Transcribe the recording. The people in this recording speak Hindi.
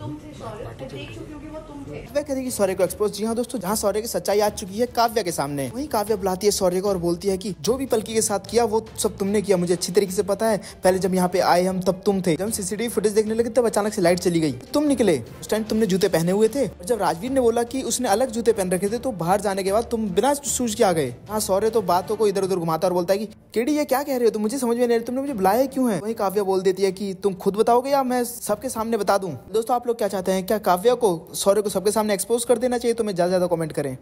काव्या करेगी सौर्य को एक्सपोज जी हाँ दोस्तों जहाँ सौर्य की सच्चाई आ चुकी है काव्या के सामने वही काव्य बुलाती है सौर्य को और बोलती है की जो भी पलकी के साथ किया वो सब तुमने किया मुझे अच्छी तरीके से पता है पहले जब यहाँ पे आए हम तब तुम थे जब सीसीटीवी फुटेज देखने लगे तब अचानक से लाइट चली गई तुम निकले उस टाइम तुमने जूते पहने हुए थे जब राजवीर ने बोला की उसने अलग जूते पहन रखे थे तो बाहर जाने के बाद तुम बिना सूझ के आ गए हाँ सौर्य तो बातों को इधर उधर घुमाता और बोलता है की केड़ी ये क्या कह रहे हो तुम मुझे समझ में नहीं तुमने मुझे बुलाया क्यों है वही काव्या बोल देती है की तुम खुद बताओगे या मैं सबके सामने बता दू दोस्तों आप लोग क्या चाहते हैं क्या काव्या को सौर्य को सबके सामने एक्सपोज कर देना चाहिए तो मैं ज़्यादा ज़्यादा कॉमेंट करें